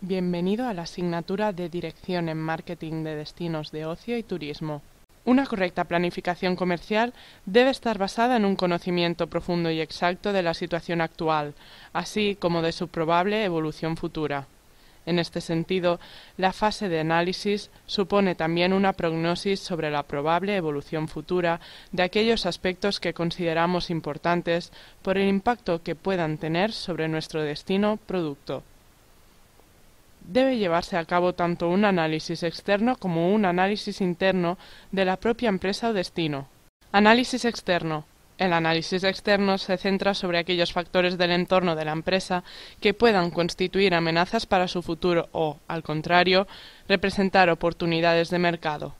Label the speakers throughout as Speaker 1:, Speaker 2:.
Speaker 1: Bienvenido a la asignatura de Dirección en Marketing de Destinos de Ocio y Turismo. Una correcta planificación comercial debe estar basada en un conocimiento profundo y exacto de la situación actual, así como de su probable evolución futura. En este sentido, la fase de análisis supone también una prognosis sobre la probable evolución futura de aquellos aspectos que consideramos importantes por el impacto que puedan tener sobre nuestro destino producto debe llevarse a cabo tanto un análisis externo como un análisis interno de la propia empresa o destino. Análisis externo. El análisis externo se centra sobre aquellos factores del entorno de la empresa que puedan constituir amenazas para su futuro o, al contrario, representar oportunidades de mercado.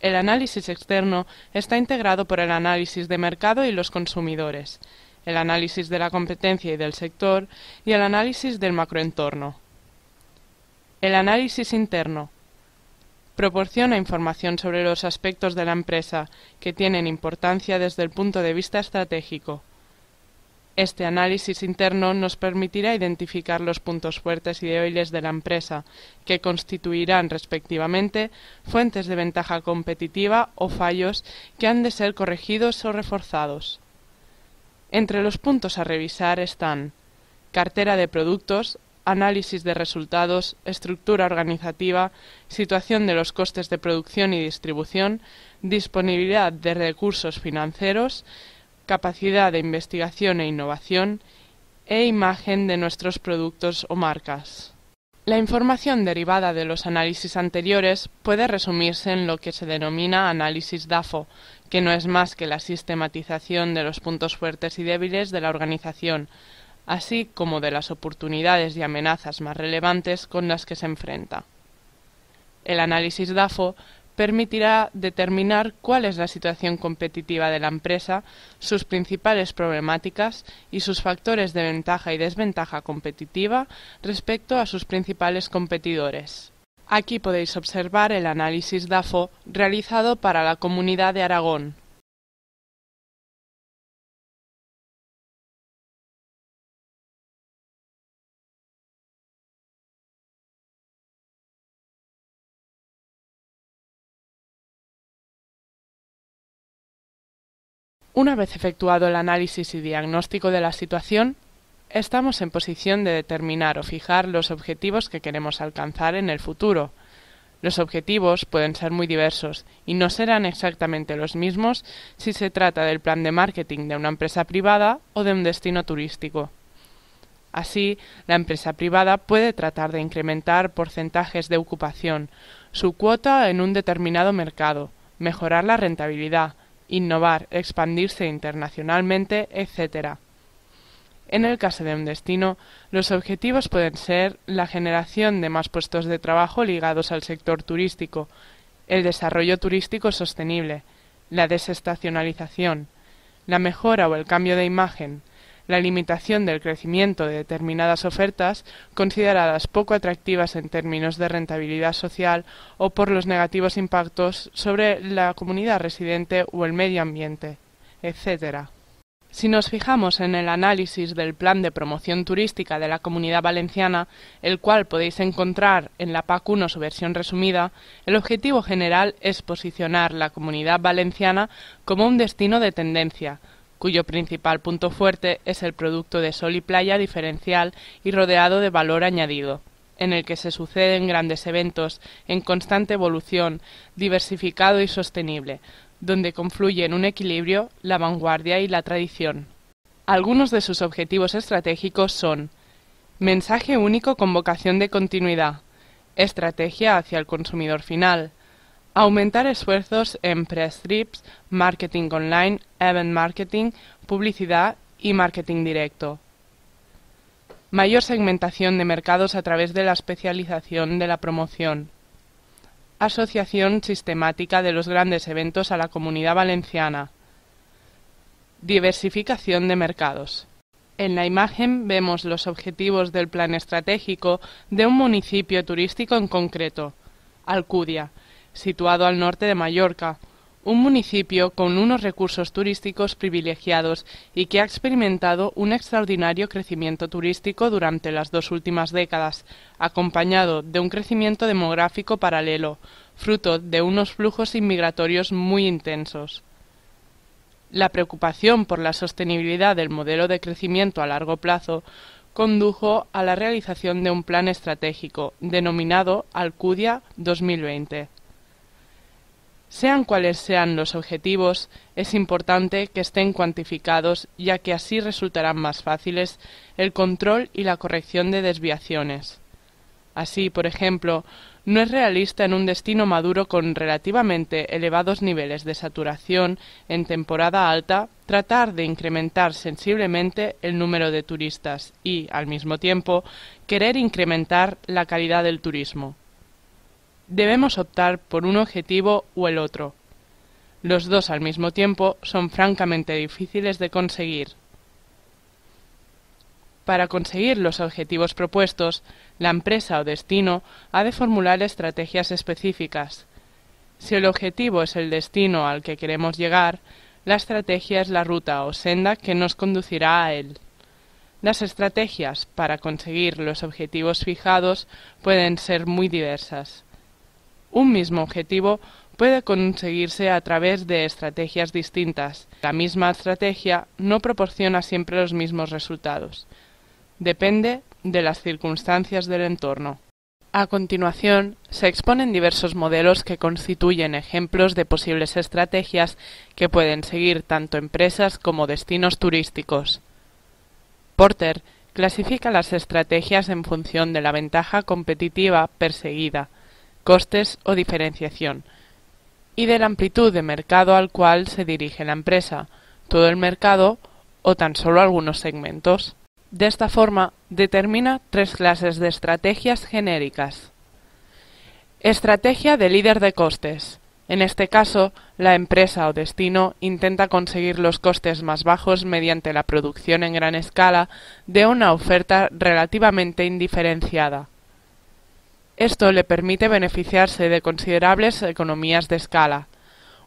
Speaker 1: El análisis externo está integrado por el análisis de mercado y los consumidores, el análisis de la competencia y del sector y el análisis del macroentorno. El análisis interno proporciona información sobre los aspectos de la empresa que tienen importancia desde el punto de vista estratégico. Este análisis interno nos permitirá identificar los puntos fuertes y débiles de la empresa, que constituirán respectivamente fuentes de ventaja competitiva o fallos que han de ser corregidos o reforzados. Entre los puntos a revisar están cartera de productos, análisis de resultados, estructura organizativa, situación de los costes de producción y distribución, disponibilidad de recursos financieros, capacidad de investigación e innovación e imagen de nuestros productos o marcas. La información derivada de los análisis anteriores puede resumirse en lo que se denomina análisis DAFO, que no es más que la sistematización de los puntos fuertes y débiles de la organización, así como de las oportunidades y amenazas más relevantes con las que se enfrenta. El análisis DAFO permitirá determinar cuál es la situación competitiva de la empresa, sus principales problemáticas y sus factores de ventaja y desventaja competitiva respecto a sus principales competidores. Aquí podéis observar el análisis DAFO realizado para la Comunidad de Aragón, Una vez efectuado el análisis y diagnóstico de la situación, estamos en posición de determinar o fijar los objetivos que queremos alcanzar en el futuro. Los objetivos pueden ser muy diversos y no serán exactamente los mismos si se trata del plan de marketing de una empresa privada o de un destino turístico. Así, la empresa privada puede tratar de incrementar porcentajes de ocupación, su cuota en un determinado mercado, mejorar la rentabilidad, innovar, expandirse internacionalmente, etc. En el caso de un destino, los objetivos pueden ser la generación de más puestos de trabajo ligados al sector turístico, el desarrollo turístico sostenible, la desestacionalización, la mejora o el cambio de imagen, la limitación del crecimiento de determinadas ofertas consideradas poco atractivas en términos de rentabilidad social o por los negativos impactos sobre la comunidad residente o el medio ambiente, etc. Si nos fijamos en el análisis del Plan de Promoción Turística de la Comunidad Valenciana, el cual podéis encontrar en la PAC 1 su versión resumida, el objetivo general es posicionar la Comunidad Valenciana como un destino de tendencia, cuyo principal punto fuerte es el producto de sol y playa diferencial y rodeado de valor añadido, en el que se suceden grandes eventos en constante evolución, diversificado y sostenible, donde confluyen un equilibrio, la vanguardia y la tradición. Algunos de sus objetivos estratégicos son mensaje único con vocación de continuidad, estrategia hacia el consumidor final, Aumentar esfuerzos en press trips, marketing online, event marketing, publicidad y marketing directo. Mayor segmentación de mercados a través de la especialización de la promoción. Asociación sistemática de los grandes eventos a la comunidad valenciana. Diversificación de mercados. En la imagen vemos los objetivos del plan estratégico de un municipio turístico en concreto, Alcudia, situado al norte de Mallorca, un municipio con unos recursos turísticos privilegiados y que ha experimentado un extraordinario crecimiento turístico durante las dos últimas décadas, acompañado de un crecimiento demográfico paralelo, fruto de unos flujos inmigratorios muy intensos. La preocupación por la sostenibilidad del modelo de crecimiento a largo plazo condujo a la realización de un plan estratégico denominado Alcudia 2020. Sean cuales sean los objetivos, es importante que estén cuantificados ya que así resultarán más fáciles el control y la corrección de desviaciones. Así, por ejemplo, no es realista en un destino maduro con relativamente elevados niveles de saturación en temporada alta tratar de incrementar sensiblemente el número de turistas y, al mismo tiempo, querer incrementar la calidad del turismo. Debemos optar por un objetivo o el otro. Los dos al mismo tiempo son francamente difíciles de conseguir. Para conseguir los objetivos propuestos, la empresa o destino ha de formular estrategias específicas. Si el objetivo es el destino al que queremos llegar, la estrategia es la ruta o senda que nos conducirá a él. Las estrategias para conseguir los objetivos fijados pueden ser muy diversas un mismo objetivo puede conseguirse a través de estrategias distintas. La misma estrategia no proporciona siempre los mismos resultados. Depende de las circunstancias del entorno. A continuación, se exponen diversos modelos que constituyen ejemplos de posibles estrategias que pueden seguir tanto empresas como destinos turísticos. Porter clasifica las estrategias en función de la ventaja competitiva perseguida, costes o diferenciación, y de la amplitud de mercado al cual se dirige la empresa, todo el mercado o tan solo algunos segmentos. De esta forma, determina tres clases de estrategias genéricas. Estrategia de líder de costes. En este caso, la empresa o destino intenta conseguir los costes más bajos mediante la producción en gran escala de una oferta relativamente indiferenciada. Esto le permite beneficiarse de considerables economías de escala.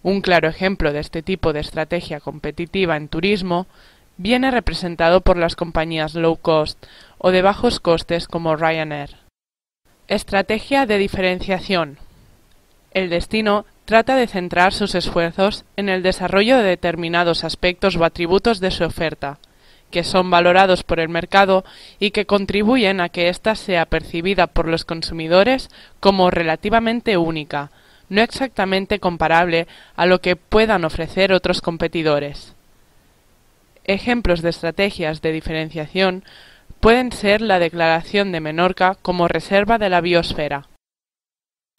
Speaker 1: Un claro ejemplo de este tipo de estrategia competitiva en turismo viene representado por las compañías low cost o de bajos costes como Ryanair. Estrategia de diferenciación. El destino trata de centrar sus esfuerzos en el desarrollo de determinados aspectos o atributos de su oferta, que son valorados por el mercado y que contribuyen a que ésta sea percibida por los consumidores como relativamente única, no exactamente comparable a lo que puedan ofrecer otros competidores. Ejemplos de estrategias de diferenciación pueden ser la declaración de Menorca como reserva de la biosfera.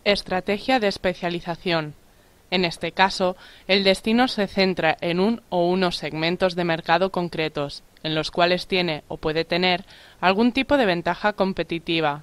Speaker 1: Estrategia de especialización en este caso, el destino se centra en un o unos segmentos de mercado concretos, en los cuales tiene o puede tener algún tipo de ventaja competitiva.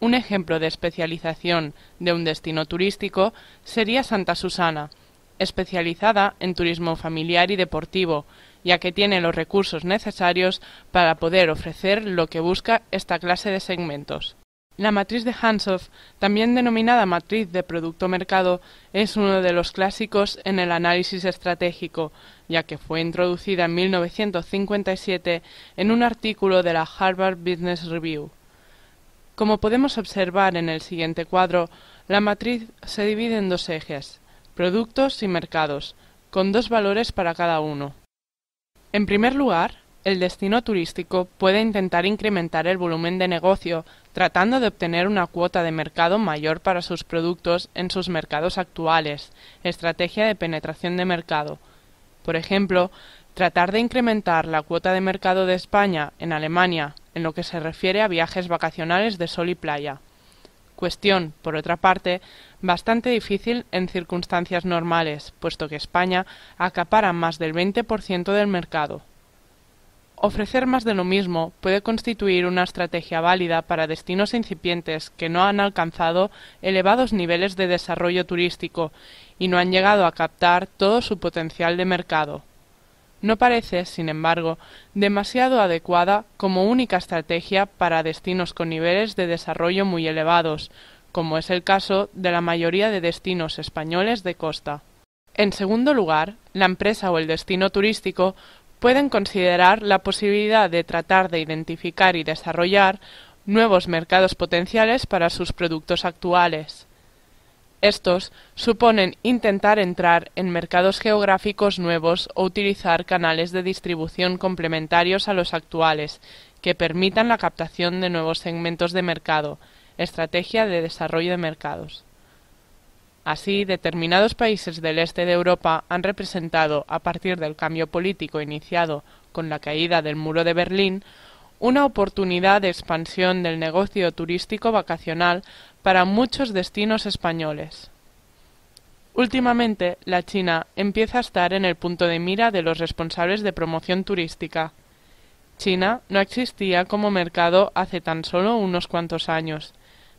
Speaker 1: Un ejemplo de especialización de un destino turístico sería Santa Susana, especializada en turismo familiar y deportivo, ya que tiene los recursos necesarios para poder ofrecer lo que busca esta clase de segmentos. La matriz de Hansov, también denominada matriz de producto-mercado, es uno de los clásicos en el análisis estratégico, ya que fue introducida en 1957 en un artículo de la Harvard Business Review. Como podemos observar en el siguiente cuadro, la matriz se divide en dos ejes, productos y mercados, con dos valores para cada uno. En primer lugar, el destino turístico puede intentar incrementar el volumen de negocio, tratando de obtener una cuota de mercado mayor para sus productos en sus mercados actuales, estrategia de penetración de mercado. Por ejemplo, tratar de incrementar la cuota de mercado de España en Alemania, en lo que se refiere a viajes vacacionales de sol y playa. Cuestión, por otra parte, bastante difícil en circunstancias normales, puesto que España acapara más del 20% del mercado. Ofrecer más de lo mismo puede constituir una estrategia válida para destinos incipientes que no han alcanzado elevados niveles de desarrollo turístico y no han llegado a captar todo su potencial de mercado. No parece, sin embargo, demasiado adecuada como única estrategia para destinos con niveles de desarrollo muy elevados, como es el caso de la mayoría de destinos españoles de costa. En segundo lugar, la empresa o el destino turístico pueden considerar la posibilidad de tratar de identificar y desarrollar nuevos mercados potenciales para sus productos actuales. Estos suponen intentar entrar en mercados geográficos nuevos o utilizar canales de distribución complementarios a los actuales que permitan la captación de nuevos segmentos de mercado, estrategia de desarrollo de mercados. Así, determinados países del este de Europa han representado, a partir del cambio político iniciado con la caída del muro de Berlín, una oportunidad de expansión del negocio turístico vacacional para muchos destinos españoles. Últimamente, la China empieza a estar en el punto de mira de los responsables de promoción turística. China no existía como mercado hace tan solo unos cuantos años,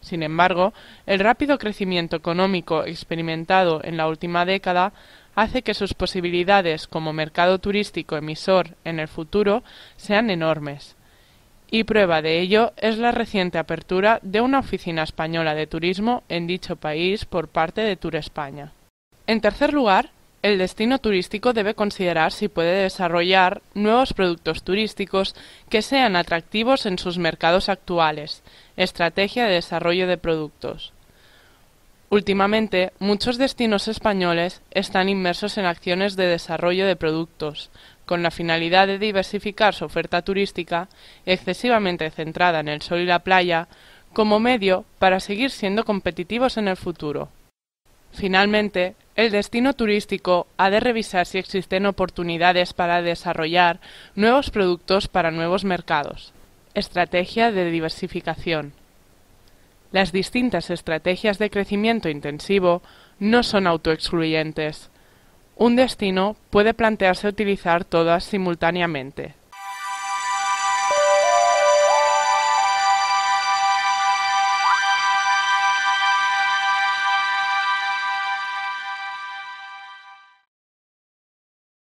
Speaker 1: sin embargo, el rápido crecimiento económico experimentado en la última década hace que sus posibilidades como mercado turístico emisor en el futuro sean enormes. Y prueba de ello es la reciente apertura de una oficina española de turismo en dicho país por parte de Tour España. En tercer lugar, el destino turístico debe considerar si puede desarrollar nuevos productos turísticos que sean atractivos en sus mercados actuales, estrategia de desarrollo de productos. Últimamente, muchos destinos españoles están inmersos en acciones de desarrollo de productos, con la finalidad de diversificar su oferta turística, excesivamente centrada en el sol y la playa, como medio para seguir siendo competitivos en el futuro. Finalmente, el destino turístico ha de revisar si existen oportunidades para desarrollar nuevos productos para nuevos mercados. Estrategia de diversificación. Las distintas estrategias de crecimiento intensivo no son autoexcluyentes. Un destino puede plantearse utilizar todas simultáneamente.